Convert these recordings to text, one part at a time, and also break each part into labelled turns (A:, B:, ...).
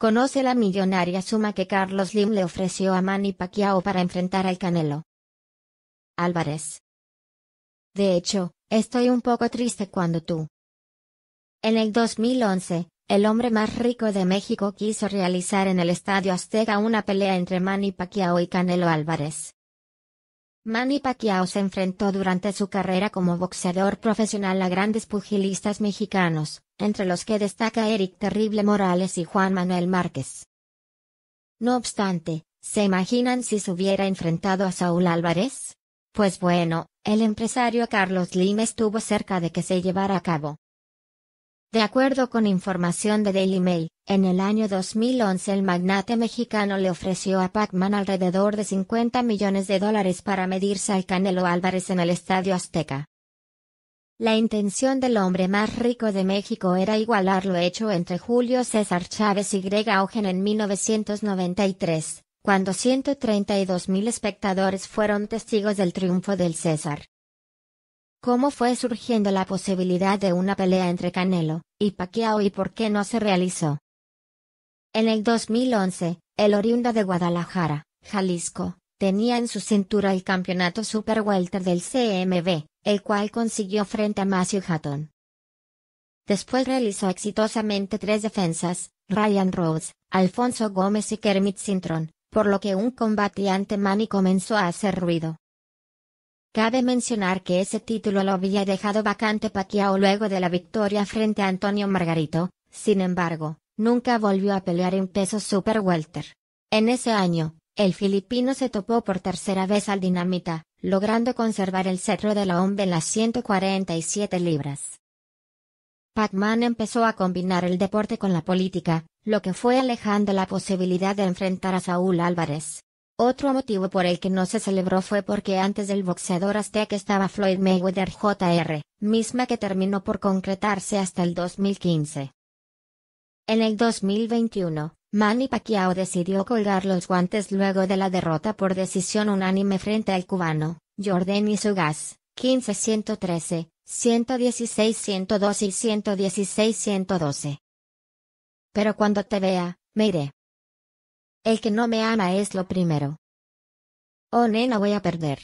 A: Conoce la millonaria suma que Carlos Lim le ofreció a Manny Pacquiao para enfrentar al Canelo. Álvarez. De hecho, estoy un poco triste cuando tú. En el 2011, el hombre más rico de México quiso realizar en el Estadio Azteca una pelea entre Manny Pacquiao y Canelo Álvarez. Manny Pacquiao se enfrentó durante su carrera como boxeador profesional a grandes pugilistas mexicanos, entre los que destaca Eric Terrible Morales y Juan Manuel Márquez. No obstante, ¿se imaginan si se hubiera enfrentado a Saúl Álvarez? Pues bueno, el empresario Carlos Lim estuvo cerca de que se llevara a cabo. De acuerdo con información de Daily Mail, en el año 2011 el magnate mexicano le ofreció a Pac-Man alrededor de 50 millones de dólares para medirse al Canelo Álvarez en el Estadio Azteca. La intención del hombre más rico de México era igualar lo hecho entre Julio César Chávez y Greg Augen en 1993, cuando 132.000 espectadores fueron testigos del triunfo del César. ¿Cómo fue surgiendo la posibilidad de una pelea entre Canelo y Pacquiao y por qué no se realizó? En el 2011, el oriundo de Guadalajara, Jalisco, tenía en su cintura el campeonato Super Welter del CMB, el cual consiguió frente a Matthew Hatton. Después realizó exitosamente tres defensas, Ryan Rose, Alfonso Gómez y Kermit Sintron, por lo que un combate ante Manny comenzó a hacer ruido. Cabe mencionar que ese título lo había dejado vacante Pacquiao luego de la victoria frente a Antonio Margarito, sin embargo, nunca volvió a pelear en peso Super Welter. En ese año, el filipino se topó por tercera vez al dinamita, logrando conservar el cetro de la OMB en las 147 libras. Pac-Man empezó a combinar el deporte con la política, lo que fue alejando la posibilidad de enfrentar a Saúl Álvarez. Otro motivo por el que no se celebró fue porque antes del boxeador azteca estaba Floyd Mayweather Jr., misma que terminó por concretarse hasta el 2015. En el 2021, Manny Pacquiao decidió colgar los guantes luego de la derrota por decisión unánime frente al cubano, Jordan y 15-113, 116-102 y 116-112. Pero cuando te vea, me iré. El que no me ama es lo primero. Oh nena voy a perder.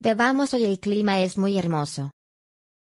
A: Bebamos hoy el clima es muy hermoso.